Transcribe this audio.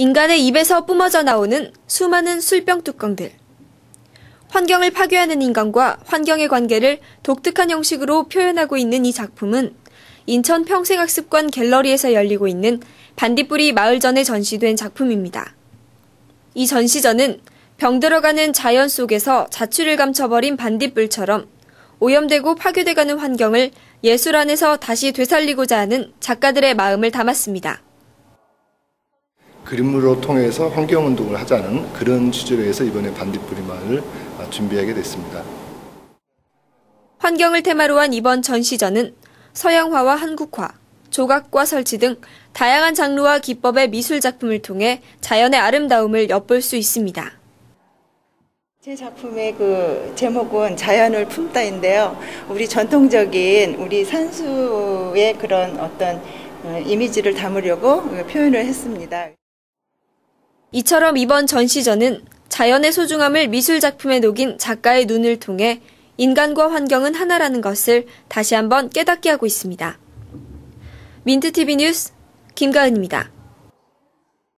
인간의 입에서 뿜어져 나오는 수많은 술병 뚜껑들. 환경을 파괴하는 인간과 환경의 관계를 독특한 형식으로 표현하고 있는 이 작품은 인천 평생학습관 갤러리에서 열리고 있는 반딧불이 마을전에 전시된 작품입니다. 이 전시전은 병 들어가는 자연 속에서 자취를 감춰버린 반딧불처럼 오염되고 파괴돼가는 환경을 예술 안에서 다시 되살리고자 하는 작가들의 마음을 담았습니다. 그림으로 통해서 환경운동을 하자는 그런 취지로 해서 이번에 반딧불이 마을을 아, 준비하게 됐습니다. 환경을 테마로 한 이번 전시전은 서양화와 한국화, 조각과 설치 등 다양한 장르와 기법의 미술 작품을 통해 자연의 아름다움을 엿볼 수 있습니다. 제 작품의 그 제목은 자연을 품다인데요. 우리 전통적인 우리 산수의 그런 어떤 어, 이미지를 담으려고 표현을 했습니다. 이처럼 이번 전시전은 자연의 소중함을 미술 작품에 녹인 작가의 눈을 통해 인간과 환경은 하나라는 것을 다시 한번 깨닫게 하고 있습니다. 민트TV 뉴스 김가은입니다.